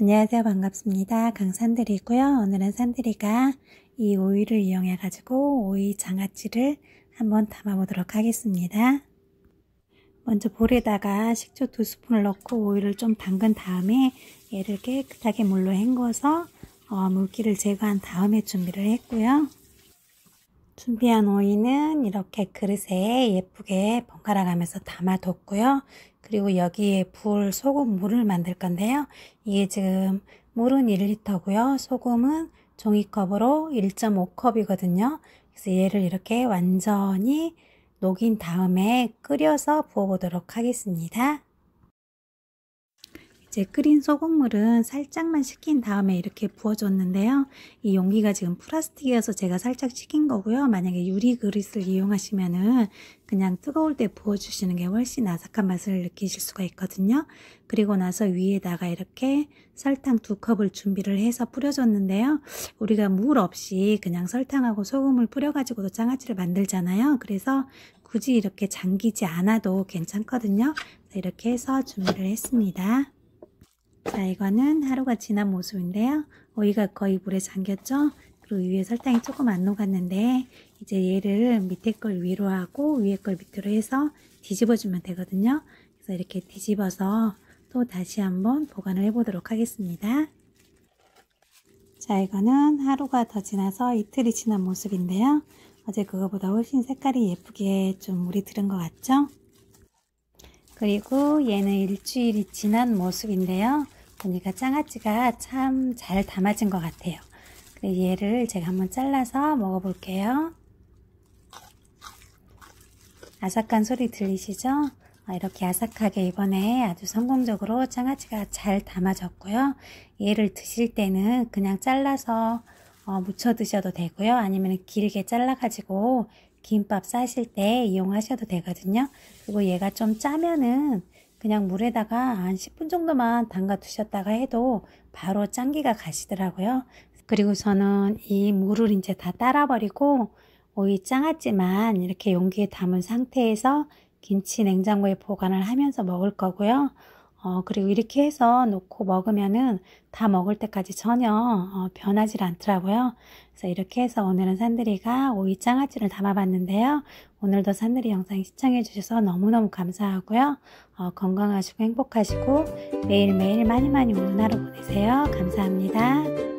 안녕하세요. 반갑습니다. 강산들이고요. 오늘은 산들이가 이 오이를 이용해 가지고 오이 장아찌를 한번 담아 보도록 하겠습니다. 먼저 볼에다가 식초 두 스푼을 넣고 오이를 좀 담근 다음에 얘를 깨끗하게 물로 헹궈서 어, 물기를 제거한 다음에 준비를 했고요. 준비한 오이는 이렇게 그릇에 예쁘게 번갈아 가면서 담아뒀고요. 그리고 여기에 불 소금 물을 만들 건데요. 이게 지금 물은 1리터고요. 소금은 종이컵으로 1.5컵이거든요. 그래서 얘를 이렇게 완전히 녹인 다음에 끓여서 부어보도록 하겠습니다. 이제 끓인 소금물은 살짝만 식힌 다음에 이렇게 부어줬는데요. 이 용기가 지금 플라스틱이어서 제가 살짝 식힌 거고요. 만약에 유리 그릇을 이용하시면은 그냥 뜨거울 때 부어주시는 게 훨씬 아삭한 맛을 느끼실 수가 있거든요. 그리고 나서 위에다가 이렇게 설탕 두 컵을 준비를 해서 뿌려줬는데요. 우리가 물 없이 그냥 설탕하고 소금을 뿌려가지고도 장아찌를 만들잖아요. 그래서 굳이 이렇게 잠기지 않아도 괜찮거든요. 이렇게 해서 준비를 했습니다. 자 이거는 하루가 지난 모습인데요 오이가 거의 물에 잠겼죠 그리고 위에 설탕이 조금 안 녹았는데 이제 얘를 밑에 걸 위로 하고 위에 걸 밑으로 해서 뒤집어 주면 되거든요 그래서 이렇게 뒤집어서 또 다시 한번 보관을 해 보도록 하겠습니다 자 이거는 하루가 더 지나서 이틀이 지난 모습인데요 어제 그거보다 훨씬 색깔이 예쁘게 좀 물이 들은 것 같죠 그리고 얘는 일주일이 지난 모습인데요. 보니까 장아찌가 참 잘 담아진 것 같아요. 얘를 제가 한번 잘라서 먹어볼게요. 아삭한 소리 들리시죠? 아, 이렇게 아삭하게 이번에 아주 성공적으로 장아찌가 잘 담아졌고요. 얘를 드실 때는 그냥 잘라서 어, 무쳐 드셔도 되고요. 아니면 길게 잘라가지고 김밥 싸실 때 이용하셔도 되거든요. 그리고 얘가 좀 짜면은 그냥 물에다가 한 10분 정도만 담가 두셨다가 해도 바로 짠기가 가시더라고요. 그리고 저는 이 물을 이제 다 따라 버리고 오이 짱았지만 이렇게 용기에 담은 상태에서 김치 냉장고에 보관을 하면서 먹을 거고요. 어, 그리고 이렇게 해서 놓고 먹으면은 다 먹을 때까지 전혀 어, 변하지 않더라고요. 그래서 이렇게 해서 오늘은 산들이가 오이 장아찌를 담아봤는데요. 오늘도 산들이 영상 시청해주셔서 너무너무 감사하고요. 어, 건강하시고 행복하시고 매일매일 많이 많이 오는 하루 보내세요. 감사합니다.